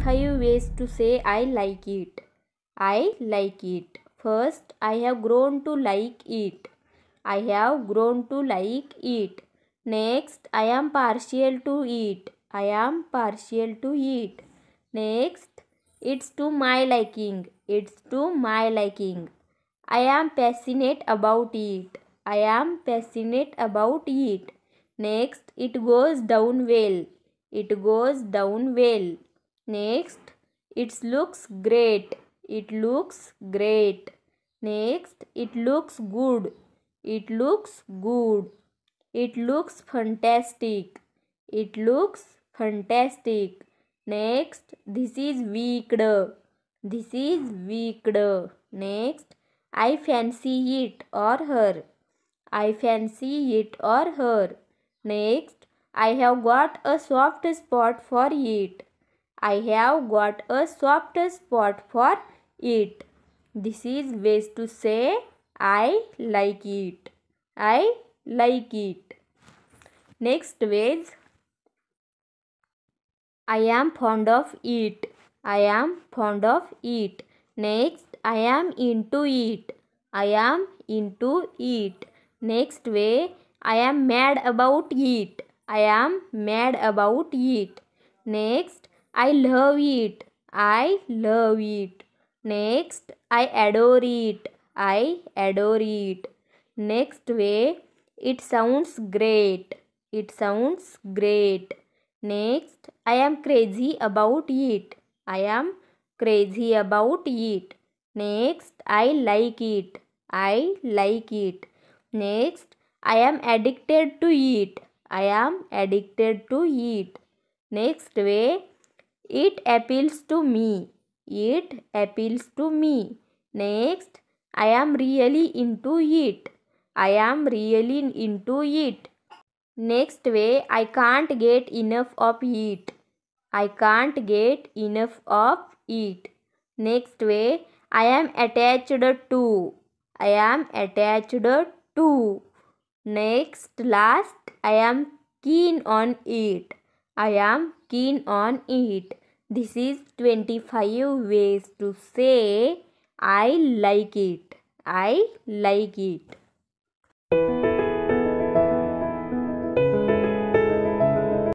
five ways to say I like it. I like it. First, I have grown to like it. I have grown to like it. Next, I am partial to it. I am partial to it. Next, it's to my liking. It's to my liking. I am passionate about it. I am passionate about it. Next, it goes down well. It goes down well. Next, it looks great. It looks great. Next, it looks good. It looks good. It looks fantastic. It looks fantastic. Next, this is weaked. This is weaked. Next, I fancy it or her. I fancy it or her. Next, I have got a soft spot for it. I have got a soft spot for it. This is ways to say I like it. I like it. Next ways I am fond of it. I am fond of it. Next I am into it. I am into it. Next way I am mad about it. I am mad about it. Next I love it. I love it. Next, I adore it. I adore it. Next way, it sounds great. It sounds great. Next, I am crazy about it. I am crazy about it. Next, I like it. I like it. Next, I am addicted to it. I am addicted to it. Next way, it appeals to me. It appeals to me. Next, I am really into it. I am really into it. Next way, I can't get enough of it. I can't get enough of it. Next way, I am attached to. I am attached to. Next, last, I am keen on it. I am keen on it. This is 25 ways to say I like it. I like it.